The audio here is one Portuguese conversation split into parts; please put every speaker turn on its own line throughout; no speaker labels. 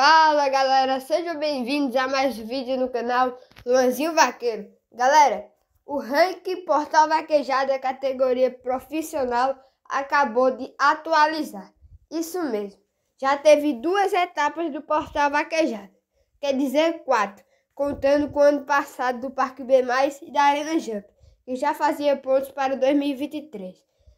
Fala galera, sejam bem-vindos a mais um vídeo no canal Luanzinho Vaqueiro. Galera, o ranking Portal Vaquejado, da categoria profissional, acabou de atualizar. Isso mesmo, já teve duas etapas do Portal Vaquejado, quer dizer quatro, contando com o ano passado do Parque B+, e da Arena Jump, que já fazia pontos para 2023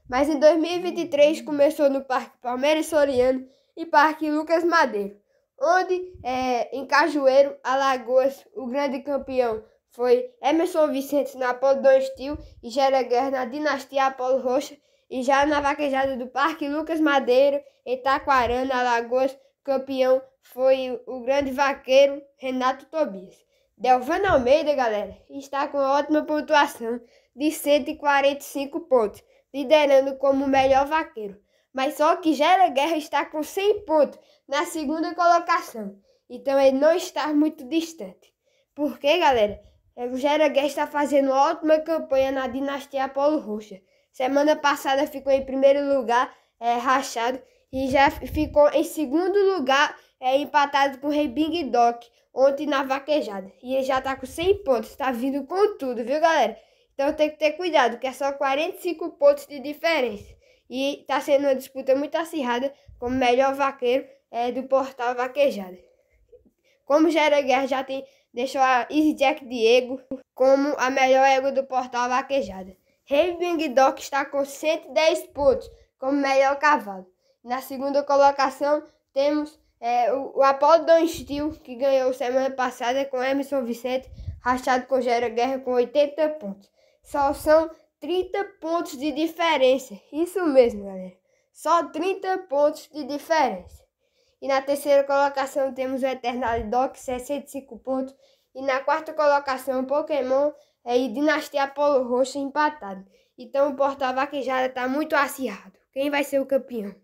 mas em 2023 começou no Parque Palmeiras Soriano e Parque Lucas Madeiro onde é, em Cajueiro, Alagoas, o grande campeão foi Emerson Vicente na Apolo Don Steel e Gera Guerra na Dinastia Apolo Rocha e já na vaquejada do Parque Lucas Madeira, em Taquarana, Alagoas, campeão foi o grande vaqueiro Renato Tobias. Delvano Almeida, galera, está com ótima pontuação de 145 pontos, liderando como o melhor vaqueiro mas só que Gera Guerra está com 100 pontos na segunda colocação. Então ele não está muito distante. Por quê, galera, é, o Gera Guerra está fazendo ótima campanha na dinastia Apolo Roxa. Semana passada ficou em primeiro lugar, é, rachado, e já ficou em segundo lugar, é, empatado com o Rei Bing Doc, ontem na vaquejada. E ele já está com 100 pontos, está vindo com tudo, viu, galera? Então tem que ter cuidado, que é só 45 pontos de diferença. E está sendo uma disputa muito acirrada como melhor vaqueiro é, do portal Vaquejada. Como Gera Guerra já tem, deixou a Easy Jack Diego como a melhor égua do portal Vaquejada. Raving Doc está com 110 pontos como melhor cavalo. Na segunda colocação temos é, o, o Apollo Don Steel, que ganhou semana passada com Emerson Vicente, rachado com Gera Guerra com 80 pontos. Só são 30 pontos de diferença. Isso mesmo, galera. Só 30 pontos de diferença. E na terceira colocação temos o Eternal Doc, 65 pontos. E na quarta colocação, Pokémon é, e Dinastia Apolo Roxo empatado. Então o portal vaquejada está muito acirrado. Quem vai ser o campeão?